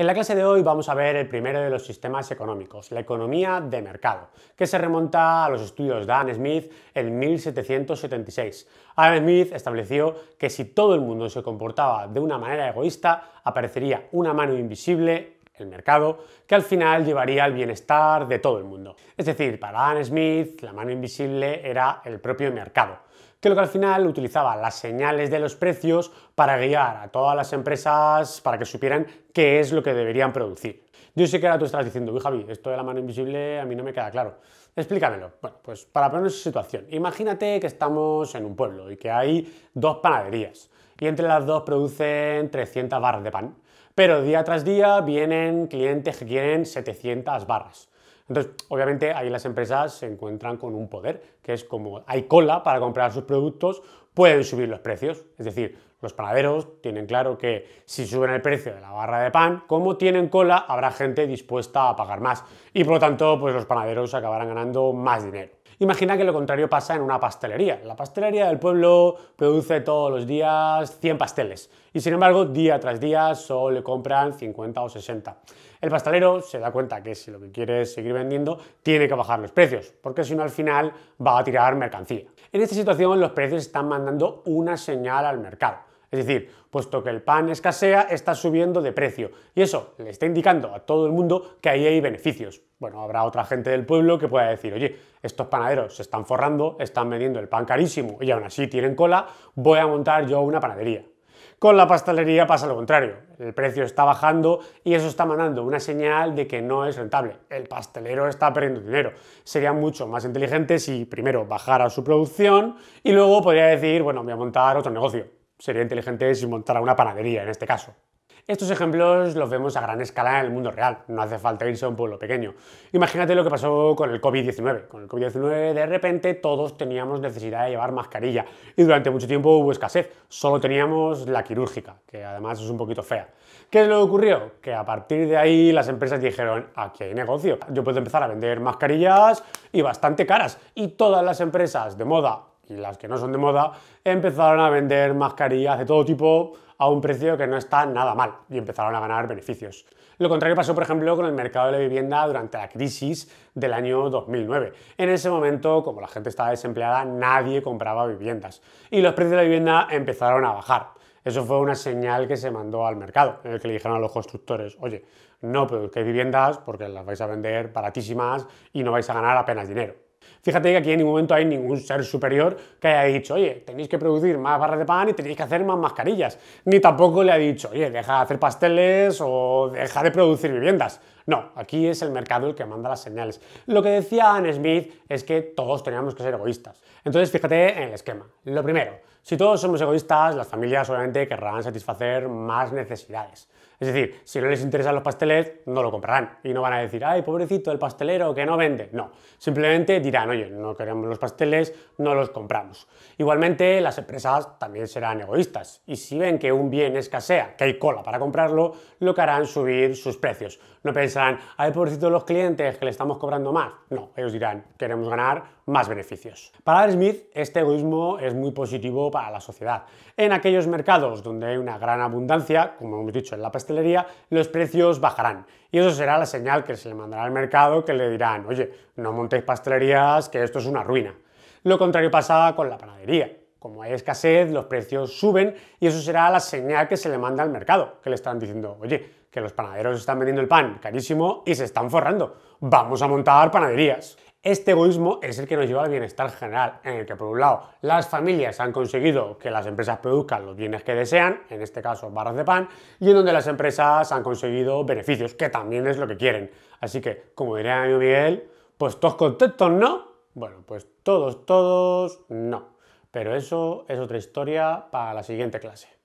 En la clase de hoy vamos a ver el primero de los sistemas económicos, la economía de mercado, que se remonta a los estudios de Adam Smith en 1776. Adam Smith estableció que si todo el mundo se comportaba de una manera egoísta, aparecería una mano invisible el mercado, que al final llevaría al bienestar de todo el mundo. Es decir, para Adam Smith, la mano invisible era el propio mercado que lo que al final utilizaba las señales de los precios para guiar a todas las empresas para que supieran qué es lo que deberían producir. Yo sé que ahora tú estás diciendo, uy Javi, esto de la mano invisible a mí no me queda claro. Explícamelo. Bueno, pues para ponernos en situación, imagínate que estamos en un pueblo y que hay dos panaderías y entre las dos producen 300 barras de pan. Pero día tras día vienen clientes que quieren 700 barras. Entonces, obviamente ahí las empresas se encuentran con un poder, que es como hay cola para comprar sus productos, pueden subir los precios. Es decir, los panaderos tienen claro que si suben el precio de la barra de pan, como tienen cola, habrá gente dispuesta a pagar más. Y por lo tanto, pues los panaderos acabarán ganando más dinero. Imagina que lo contrario pasa en una pastelería. La pastelería del pueblo produce todos los días 100 pasteles y sin embargo día tras día solo le compran 50 o 60. El pastelero se da cuenta que si lo que quiere es seguir vendiendo, tiene que bajar los precios, porque si no al final va a tirar mercancía. En esta situación los precios están mandando una señal al mercado. Es decir, puesto que el pan escasea, está subiendo de precio. Y eso le está indicando a todo el mundo que ahí hay beneficios. Bueno, habrá otra gente del pueblo que pueda decir, oye, estos panaderos se están forrando, están vendiendo el pan carísimo y aún así tienen cola, voy a montar yo una panadería. Con la pastelería pasa lo contrario. El precio está bajando y eso está mandando una señal de que no es rentable. El pastelero está perdiendo dinero. Sería mucho más inteligente si primero bajara su producción y luego podría decir, bueno, voy a montar otro negocio sería inteligente si montara una panadería en este caso. Estos ejemplos los vemos a gran escala en el mundo real, no hace falta irse a un pueblo pequeño. Imagínate lo que pasó con el COVID-19. Con el COVID-19 de repente todos teníamos necesidad de llevar mascarilla y durante mucho tiempo hubo escasez, solo teníamos la quirúrgica, que además es un poquito fea. ¿Qué es lo que ocurrió? Que a partir de ahí las empresas dijeron, aquí hay negocio, yo puedo empezar a vender mascarillas y bastante caras. Y todas las empresas de moda y las que no son de moda, empezaron a vender mascarillas de todo tipo a un precio que no está nada mal y empezaron a ganar beneficios. Lo contrario pasó, por ejemplo, con el mercado de la vivienda durante la crisis del año 2009. En ese momento, como la gente estaba desempleada, nadie compraba viviendas y los precios de la vivienda empezaron a bajar. Eso fue una señal que se mandó al mercado, en el que le dijeron a los constructores, oye, no produzcáis viviendas porque las vais a vender baratísimas y no vais a ganar apenas dinero. Fíjate que aquí en ningún momento hay ningún ser superior que haya dicho, oye, tenéis que producir más barras de pan y tenéis que hacer más mascarillas. Ni tampoco le ha dicho, oye, deja de hacer pasteles o deja de producir viviendas. No, aquí es el mercado el que manda las señales. Lo que decía Anne Smith es que todos teníamos que ser egoístas. Entonces, fíjate en el esquema. Lo primero, si todos somos egoístas, las familias solamente querrán satisfacer más necesidades. Es decir, si no les interesan los pasteles, no lo comprarán y no van a decir, ay, pobrecito, el pastelero que no vende. No, simplemente dirán, oye, no queremos los pasteles, no los compramos. Igualmente, las empresas también serán egoístas y si ven que un bien escasea, que hay cola para comprarlo, lo que harán subir sus precios. No hay ay, pobrecito los clientes, que le estamos cobrando más. No, ellos dirán, queremos ganar más beneficios. Para Smith, este egoísmo es muy positivo para la sociedad. En aquellos mercados donde hay una gran abundancia, como hemos dicho en la pastelería, los precios bajarán. Y eso será la señal que se le mandará al mercado que le dirán, oye, no montéis pastelerías, que esto es una ruina. Lo contrario pasaba con la panadería. Como hay escasez, los precios suben y eso será la señal que se le manda al mercado, que le están diciendo, oye, que los panaderos están vendiendo el pan carísimo y se están forrando. Vamos a montar panaderías. Este egoísmo es el que nos lleva al bienestar general, en el que por un lado las familias han conseguido que las empresas produzcan los bienes que desean, en este caso barras de pan, y en donde las empresas han conseguido beneficios, que también es lo que quieren. Así que, como diría mi Miguel, pues todos contentos, ¿no? Bueno, pues todos, todos, no. Pero eso es otra historia para la siguiente clase.